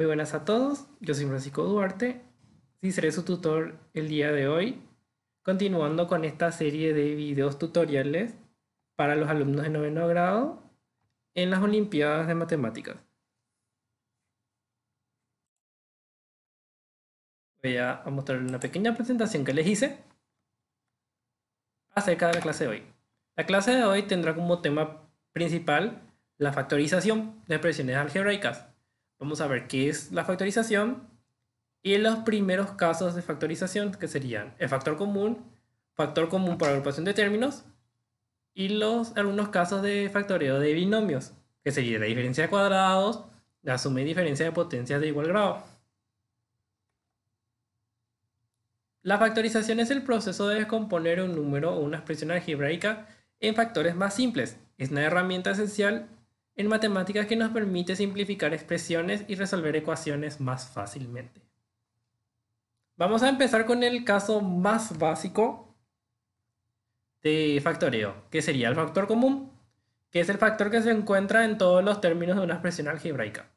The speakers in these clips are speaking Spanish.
Muy buenas a todos, yo soy Francisco Duarte y seré su tutor el día de hoy, continuando con esta serie de videos tutoriales para los alumnos de noveno grado en las Olimpiadas de Matemáticas. Voy a mostrar una pequeña presentación que les hice acerca de la clase de hoy. La clase de hoy tendrá como tema principal la factorización de expresiones algebraicas Vamos a ver qué es la factorización y los primeros casos de factorización, que serían el factor común, factor común por agrupación de términos y los, algunos casos de factoreo de binomios, que sería la diferencia de cuadrados, la suma y diferencia de potencias de igual grado. La factorización es el proceso de descomponer un número o una expresión algebraica en factores más simples. Es una herramienta esencial en matemáticas que nos permite simplificar expresiones y resolver ecuaciones más fácilmente. Vamos a empezar con el caso más básico de factoreo, que sería el factor común, que es el factor que se encuentra en todos los términos de una expresión algebraica.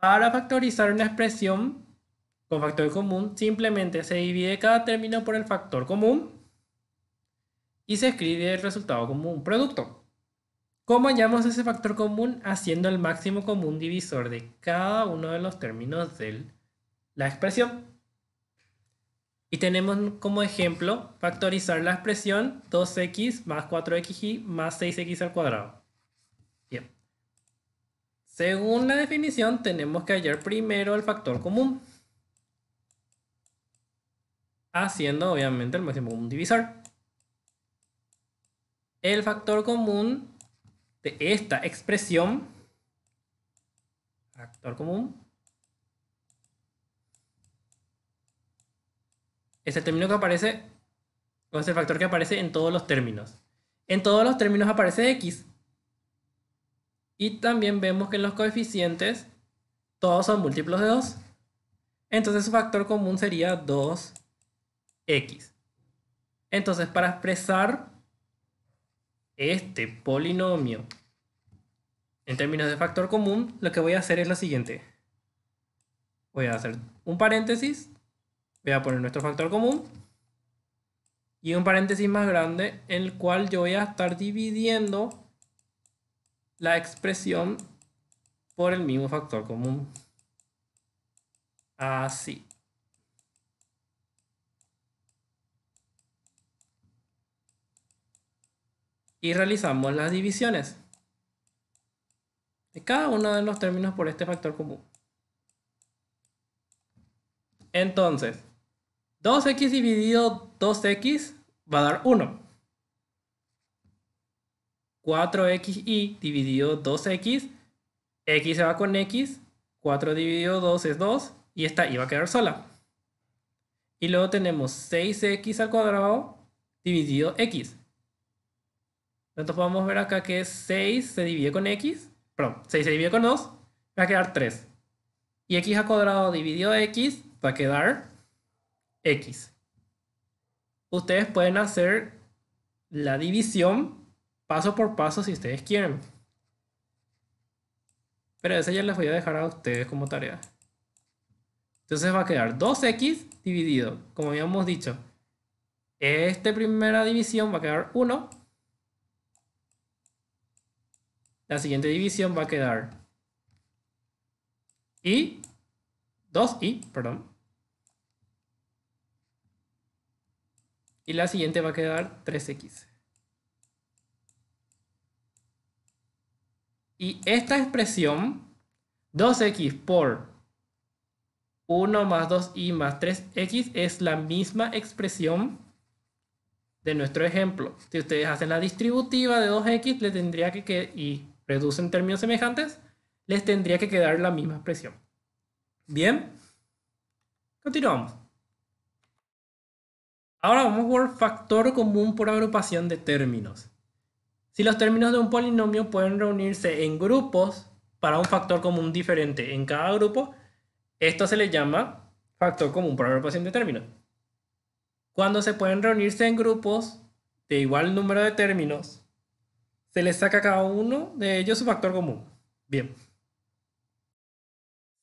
Para factorizar una expresión con factor común, simplemente se divide cada término por el factor común y se escribe el resultado como un producto. ¿Cómo hallamos ese factor común? Haciendo el máximo común divisor de cada uno de los términos de la expresión. Y tenemos como ejemplo factorizar la expresión 2x más 4xy más 6x al cuadrado. Bien. Según la definición, tenemos que hallar primero el factor común. Haciendo obviamente el máximo común divisor. El factor común de esta expresión, factor común, es el término que aparece, o es el factor que aparece en todos los términos. En todos los términos aparece x. Y también vemos que en los coeficientes todos son múltiplos de 2. Entonces su factor común sería 2x. Entonces para expresar este polinomio en términos de factor común, lo que voy a hacer es lo siguiente. Voy a hacer un paréntesis, voy a poner nuestro factor común y un paréntesis más grande en el cual yo voy a estar dividiendo la expresión por el mismo factor común. Así. y realizamos las divisiones de cada uno de los términos por este factor común. Entonces, 2x dividido 2x va a dar 1. 4xy dividido 2x, x se va con x, 4 dividido 2 es 2 y esta iba a quedar sola. Y luego tenemos 6x al cuadrado dividido x. Entonces podemos ver acá que 6 se divide con x, perdón, 6 se divide con 2, va a quedar 3. Y x al cuadrado dividido x va a quedar x. Ustedes pueden hacer la división paso por paso si ustedes quieren. Pero esa ya les voy a dejar a ustedes como tarea. Entonces va a quedar 2x dividido, como habíamos dicho. Esta primera división va a quedar 1 la siguiente división va a quedar y 2i, perdón. Y la siguiente va a quedar 3x. Y esta expresión, 2x por 1 más 2i más 3x, es la misma expresión de nuestro ejemplo. Si ustedes hacen la distributiva de 2x, le tendría que quedar y reducen términos semejantes, les tendría que quedar la misma expresión. Bien, continuamos. Ahora vamos por factor común por agrupación de términos. Si los términos de un polinomio pueden reunirse en grupos para un factor común diferente en cada grupo, esto se le llama factor común por agrupación de términos. Cuando se pueden reunirse en grupos de igual número de términos se le saca a cada uno de ellos su factor común. Bien.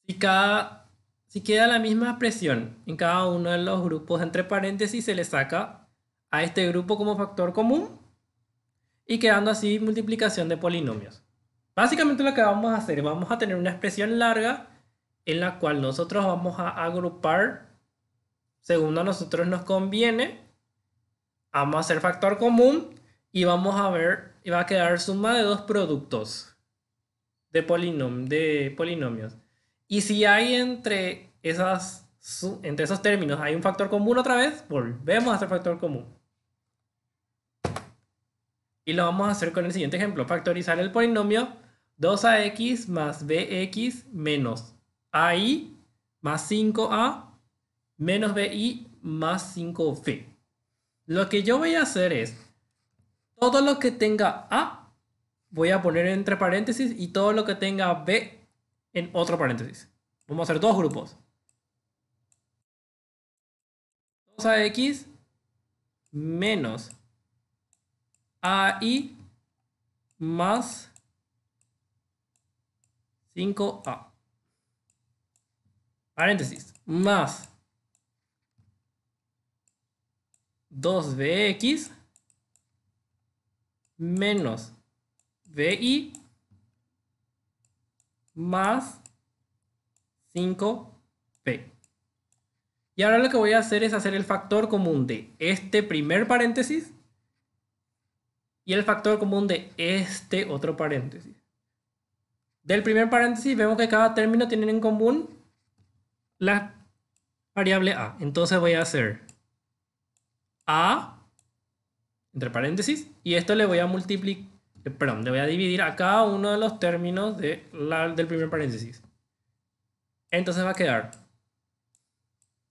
Si, cada, si queda la misma expresión en cada uno de los grupos, entre paréntesis, se le saca a este grupo como factor común y quedando así multiplicación de polinomios. Básicamente lo que vamos a hacer, vamos a tener una expresión larga en la cual nosotros vamos a agrupar según a nosotros nos conviene. Vamos a hacer factor común y vamos a ver y va a quedar suma de dos productos de, polinom de polinomios. Y si hay entre, esas, entre esos términos hay un factor común otra vez, volvemos a hacer factor común. Y lo vamos a hacer con el siguiente ejemplo. Factorizar el polinomio 2ax más bx menos ai más 5a menos bi más 5b. Lo que yo voy a hacer es todo lo que tenga A, voy a poner entre paréntesis y todo lo que tenga B en otro paréntesis. Vamos a hacer dos grupos. 2AX menos AI más 5A. Paréntesis. Más 2BX menos BI más 5P. Y ahora lo que voy a hacer es hacer el factor común de este primer paréntesis y el factor común de este otro paréntesis. Del primer paréntesis vemos que cada término tiene en común la variable A. Entonces voy a hacer A entre paréntesis, y esto le voy a multiplicar, eh, perdón, le voy a dividir a cada uno de los términos de la, del primer paréntesis. Entonces va a quedar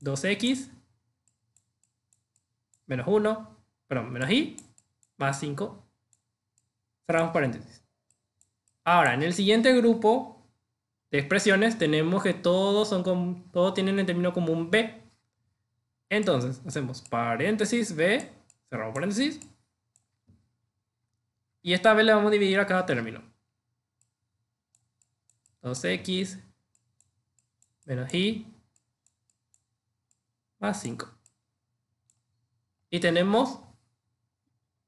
2x menos 1, perdón, menos y más 5, cerramos paréntesis. Ahora, en el siguiente grupo de expresiones tenemos que todos, son con, todos tienen el término común b. Entonces, hacemos paréntesis b, cerramos paréntesis, y esta vez le vamos a dividir a cada término. 2x menos y más 5. Y tenemos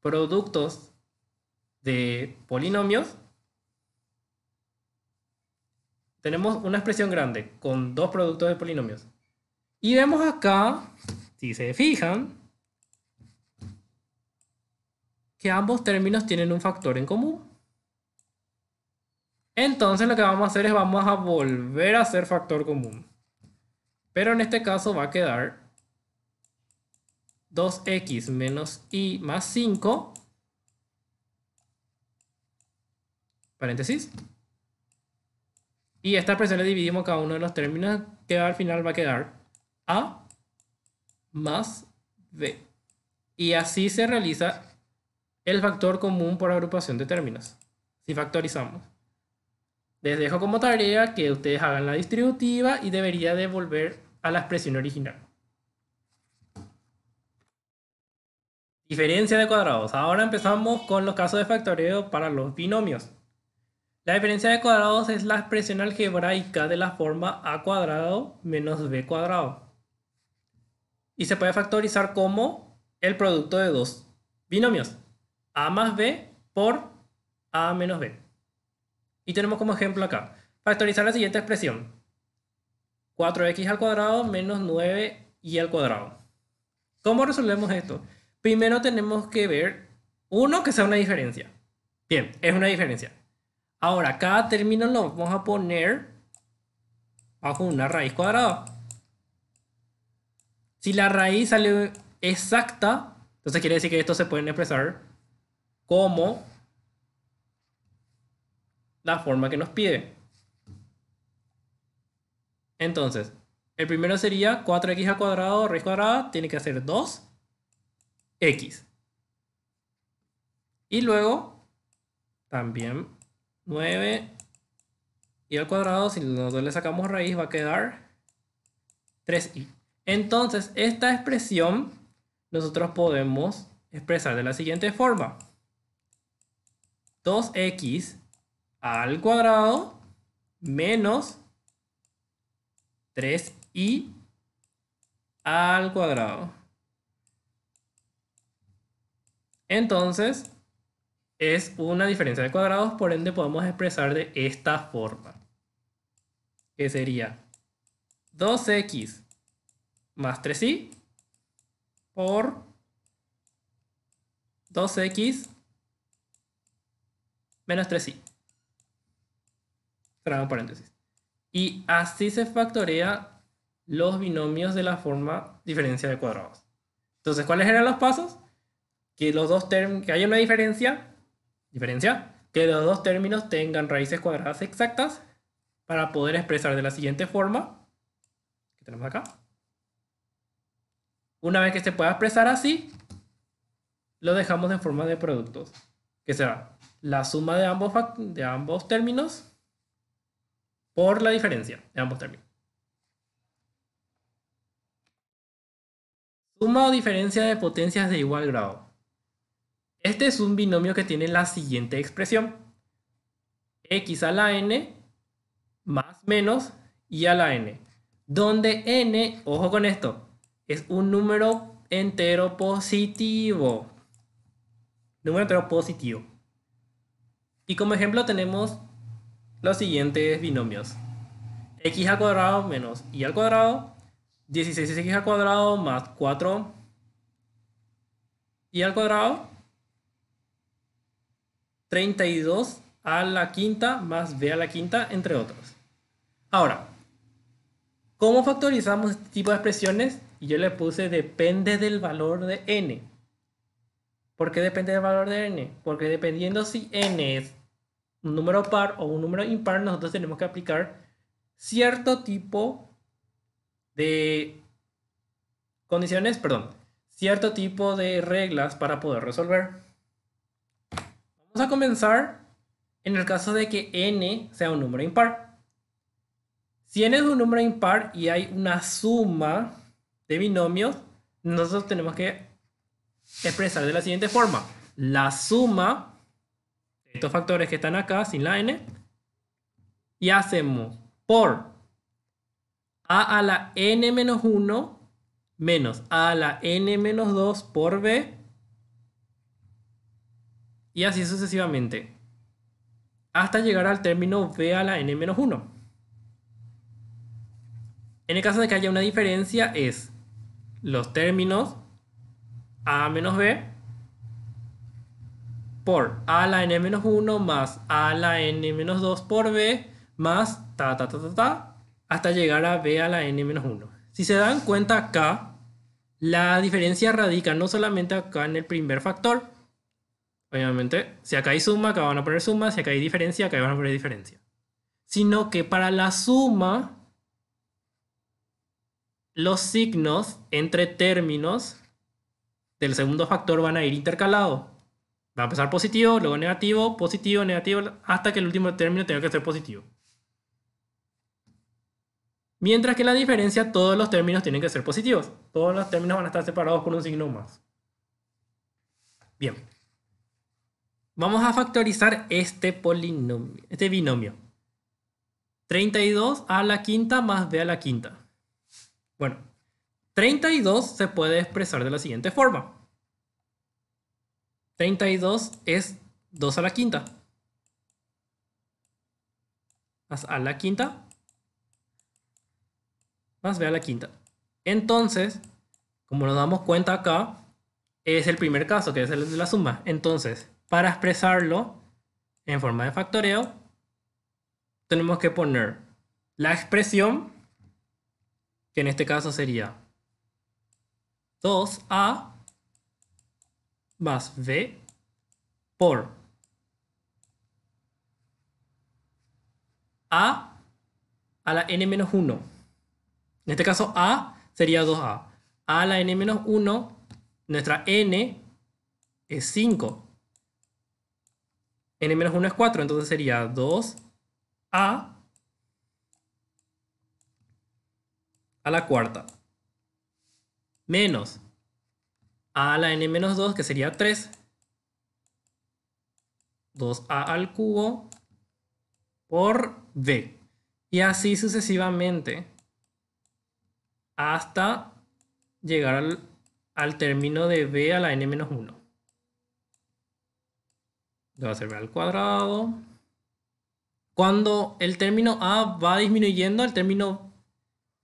productos de polinomios. Tenemos una expresión grande con dos productos de polinomios. Y vemos acá, si se fijan, que ambos términos tienen un factor en común. Entonces lo que vamos a hacer es vamos a volver a hacer factor común. Pero en este caso va a quedar 2x menos y más 5, paréntesis. Y esta expresión le dividimos cada uno de los términos, que al final va a quedar a más b. Y así se realiza el factor común por agrupación de términos. Si factorizamos. Les dejo como tarea que ustedes hagan la distributiva y debería devolver a la expresión original. Diferencia de cuadrados. Ahora empezamos con los casos de factoreo para los binomios. La diferencia de cuadrados es la expresión algebraica de la forma a cuadrado menos b cuadrado. Y se puede factorizar como el producto de dos binomios. A más B por A menos B. Y tenemos como ejemplo acá. Factorizar la siguiente expresión. 4x al cuadrado menos 9y al cuadrado. ¿Cómo resolvemos esto? Primero tenemos que ver, uno, que sea una diferencia. Bien, es una diferencia. Ahora, cada término lo vamos a poner bajo una raíz cuadrada. Si la raíz sale exacta, entonces quiere decir que esto se pueden expresar como la forma que nos pide. Entonces, el primero sería 4x al cuadrado raíz cuadrada, tiene que hacer 2x. Y luego, también 9 y al cuadrado, si nosotros le sacamos raíz, va a quedar 3i. Entonces, esta expresión nosotros podemos expresar de la siguiente forma. 2x al cuadrado menos 3 i al cuadrado. Entonces, es una diferencia de cuadrados, por ende podemos expresar de esta forma. Que sería 2x más 3 i por 2x menos 3i. Cerramos paréntesis. Y así se factorea los binomios de la forma diferencia de cuadrados. Entonces, ¿cuáles eran los pasos? Que los dos que haya una diferencia, diferencia, que los dos términos tengan raíces cuadradas exactas para poder expresar de la siguiente forma, que tenemos acá. Una vez que se pueda expresar así, lo dejamos en forma de productos, que será la suma de ambos, de ambos términos por la diferencia de ambos términos. Suma o diferencia de potencias de igual grado. Este es un binomio que tiene la siguiente expresión. x a la n más menos y a la n. Donde n, ojo con esto, es un número entero positivo. Número entero positivo. Y como ejemplo tenemos los siguientes binomios. x al cuadrado menos y al cuadrado, 16x al cuadrado más 4 y al cuadrado, 32 a la quinta más b a la quinta, entre otros. Ahora, ¿cómo factorizamos este tipo de expresiones? Y yo le puse depende del valor de n. ¿Por qué depende del valor de n? Porque dependiendo si n es un número par o un número impar, nosotros tenemos que aplicar cierto tipo de condiciones, perdón, cierto tipo de reglas para poder resolver. Vamos a comenzar en el caso de que n sea un número impar. Si n es un número impar y hay una suma de binomios, nosotros tenemos que expresar de la siguiente forma. La suma de estos factores que están acá sin la n y hacemos por a a la n menos 1 menos a a la n menos 2 por b y así sucesivamente hasta llegar al término b a la n menos 1. En el caso de que haya una diferencia es los términos a menos b por a la n menos 1 más a la n menos 2 por b más ta ta ta hasta llegar a b a la n menos 1. Si se dan cuenta acá, la diferencia radica no solamente acá en el primer factor, obviamente, si acá hay suma, acá van a poner suma, si acá hay diferencia, acá van a poner diferencia, sino que para la suma, los signos entre términos el segundo factor van a ir intercalado. Va a empezar positivo, luego negativo, positivo, negativo, hasta que el último término tenga que ser positivo. Mientras que la diferencia, todos los términos tienen que ser positivos. Todos los términos van a estar separados por un signo más. Bien. Vamos a factorizar este polinomio, este binomio. 32 a la quinta más b a la quinta. Bueno, 32 se puede expresar de la siguiente forma. 32 es 2 a la quinta. Más a la quinta. Más b a la quinta. Entonces, como nos damos cuenta acá, es el primer caso, que es el de la suma. Entonces, para expresarlo en forma de factoreo, tenemos que poner la expresión, que en este caso sería 2a más B por A a la n menos 1. En este caso A sería 2A. A a la n menos 1, nuestra n es 5. n menos 1 es 4, entonces sería 2A a la cuarta menos a la n 2, que sería 3. 2a al cubo por b. Y así sucesivamente hasta llegar al, término de b a la n menos 1. a hacer b al cuadrado. Cuando el término a va disminuyendo, el término,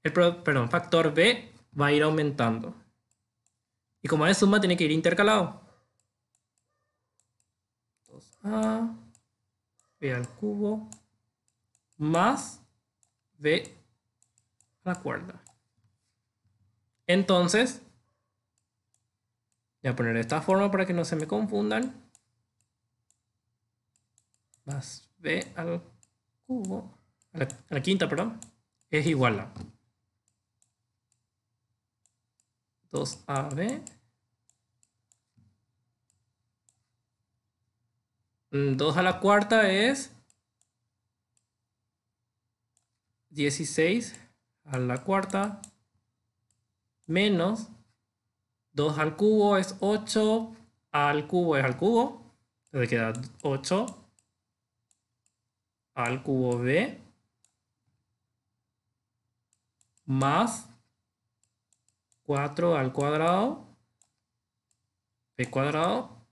el, perdón, factor b va a ir aumentando. Y como es suma, tiene que ir intercalado. 2a, b al cubo, más b a la cuerda Entonces, voy a poner de esta forma para que no se me confundan. Más b al cubo, la, la quinta, perdón, es igual a 2AB, 2 mm, a la cuarta es 16 a la cuarta menos 2 al cubo es 8, al cubo es al cubo, entonces queda 8 al cubo b más 4 al cuadrado b cuadrado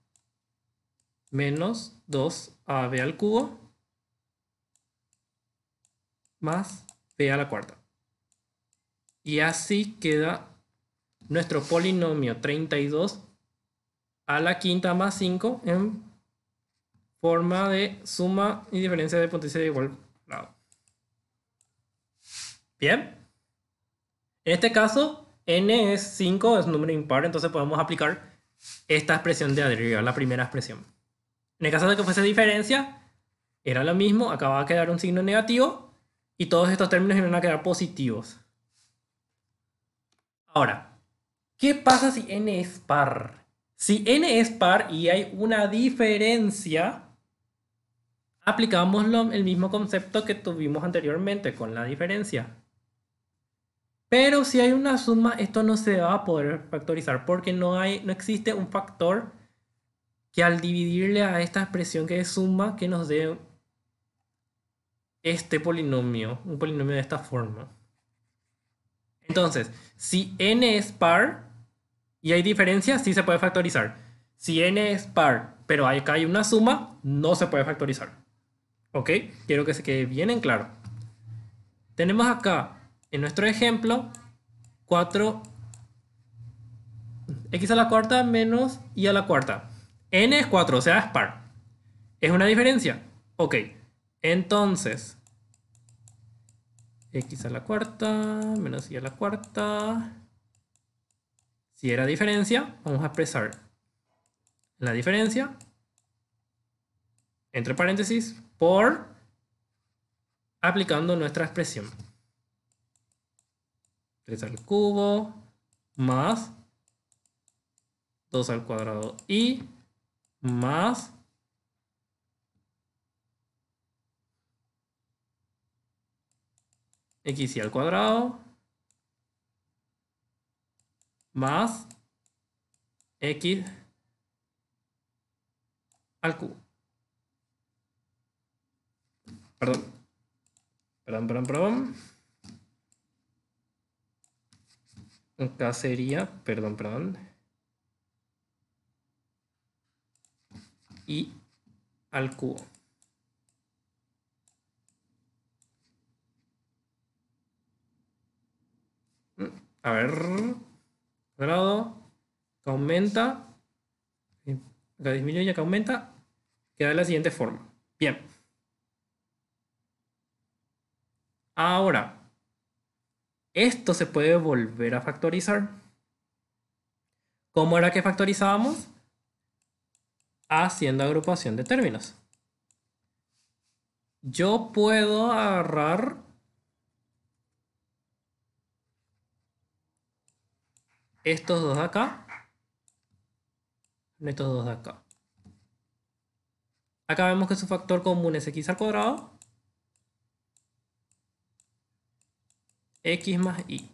menos 2ab al cubo más p a la cuarta. Y así queda nuestro polinomio 32 a la quinta más 5 en forma de suma y diferencia de potencia de igual lado Bien. En este caso, n es 5, es un número impar, entonces podemos aplicar esta expresión de arriba, la primera expresión. En el caso de que fuese diferencia, era lo mismo, acababa de quedar un signo negativo y todos estos términos iban a quedar positivos. Ahora, ¿qué pasa si n es par? Si n es par y hay una diferencia, aplicamos el mismo concepto que tuvimos anteriormente con la diferencia. Pero si hay una suma, esto no se va a poder factorizar porque no, hay, no existe un factor que al dividirle a esta expresión que es suma, que nos dé este polinomio, un polinomio de esta forma. Entonces, si n es par y hay diferencia, sí se puede factorizar. Si n es par, pero acá hay una suma, no se puede factorizar. ¿Ok? Quiero que se quede bien en claro. Tenemos acá en nuestro ejemplo, 4x a la cuarta menos y a la cuarta. n es 4, o sea, es par. ¿Es una diferencia? Ok. Entonces, x a la cuarta menos y a la cuarta. Si era diferencia, vamos a expresar la diferencia, entre paréntesis, por aplicando nuestra expresión. 3 al cubo más 2 al cuadrado y más y al cuadrado más x al cubo. Perdón. Perdón, perdón, perdón. Acá sería, perdón, perdón. Y al cubo. Mm, a ver. Cuadrado. Que aumenta. Eh, acá disminuye y acá aumenta. Queda de la siguiente forma. Bien. Ahora, esto se puede volver a factorizar. ¿Cómo era que factorizábamos? Haciendo agrupación de términos. Yo puedo agarrar estos dos de acá estos dos de acá. Acá vemos que su factor común es x al cuadrado X más Y.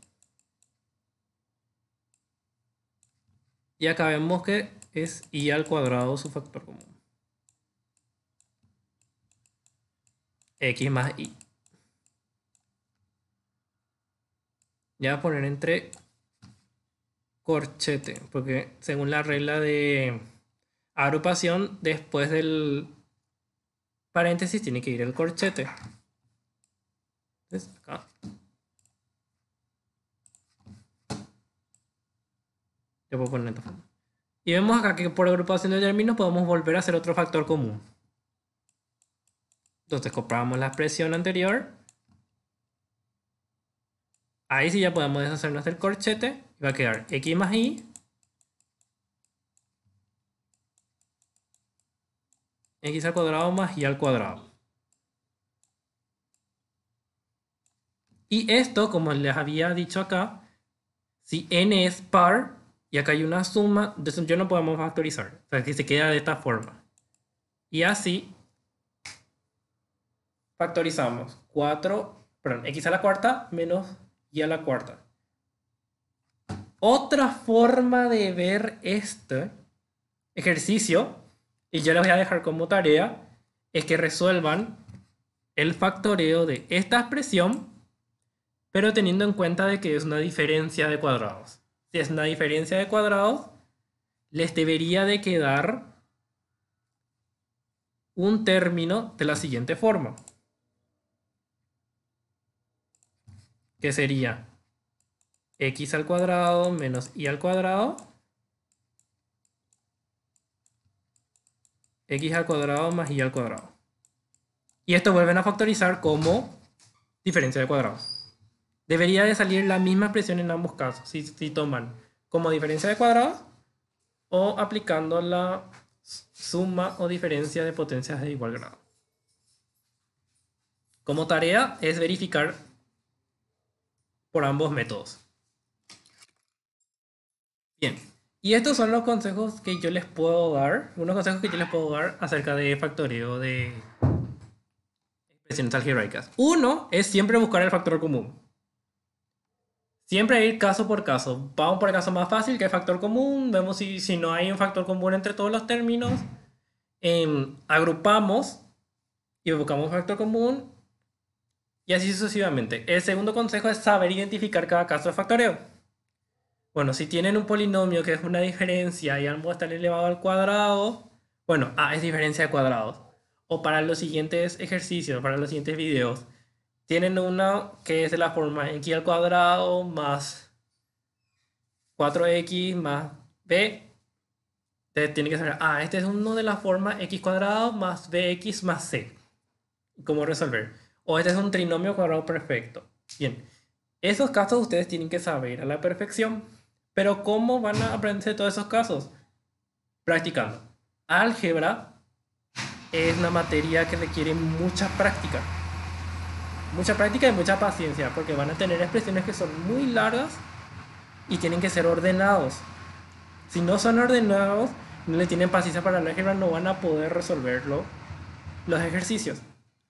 Y acá vemos que es Y al cuadrado su factor común. X más Y. Ya voy a poner entre corchete, porque según la regla de agrupación, después del paréntesis tiene que ir el corchete. acá Y vemos acá que por agrupación de términos podemos volver a hacer otro factor común. Entonces compramos la expresión anterior. Ahí sí ya podemos deshacernos del corchete. va a quedar x más y. x al cuadrado más y al cuadrado. Y esto, como les había dicho acá, si n es par, y acá hay una suma, entonces yo no podemos factorizar. O sea, que se queda de esta forma. Y así factorizamos 4, perdón, x a la cuarta menos y a la cuarta. Otra forma de ver este ejercicio, y yo les voy a dejar como tarea, es que resuelvan el factoreo de esta expresión, pero teniendo en cuenta de que es una diferencia de cuadrados es una diferencia de cuadrados, les debería de quedar un término de la siguiente forma. Que sería x al cuadrado menos y al cuadrado. x al cuadrado más y al cuadrado. Y esto vuelven a factorizar como diferencia de cuadrados. Debería de salir la misma expresión en ambos casos, si, si toman como diferencia de cuadrados o aplicando la suma o diferencia de potencias de igual grado. Como tarea es verificar por ambos métodos. Bien, y estos son los consejos que yo les puedo dar, unos consejos que yo les puedo dar acerca de factoreo de expresiones algebraicas. Uno es siempre buscar el factor común. Siempre ir caso por caso. Vamos por el caso más fácil, que es factor común. Vemos si, si no hay un factor común entre todos los términos. Em, agrupamos y buscamos factor común. Y así sucesivamente. El segundo consejo es saber identificar cada caso de factoreo. Bueno, si tienen un polinomio que es una diferencia y ambos están elevados al cuadrado, bueno, A es diferencia de cuadrados. O para los siguientes ejercicios, para los siguientes videos, tienen una que es de la forma x al cuadrado más 4x más b. Ustedes tienen que saber, ah, este es uno de la forma x cuadrado más bx más c. ¿Cómo resolver? O este es un trinomio cuadrado perfecto. Bien, esos casos ustedes tienen que saber a la perfección. Pero ¿cómo van a aprender todos esos casos? Practicando. Álgebra es una materia que requiere mucha práctica mucha práctica y mucha paciencia, porque van a tener expresiones que son muy largas y tienen que ser ordenados. Si no son ordenados, no le tienen paciencia para la álgebra, no van a poder resolverlo los ejercicios.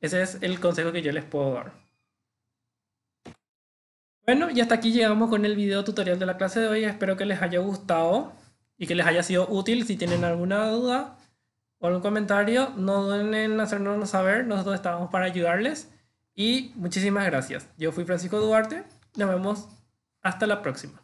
Ese es el consejo que yo les puedo dar. Bueno, y hasta aquí llegamos con el video tutorial de la clase de hoy. Espero que les haya gustado y que les haya sido útil. Si tienen alguna duda o algún comentario, no duden en hacernoslo saber. Nosotros estamos para ayudarles. Y muchísimas gracias. Yo fui Francisco Duarte. Nos vemos hasta la próxima.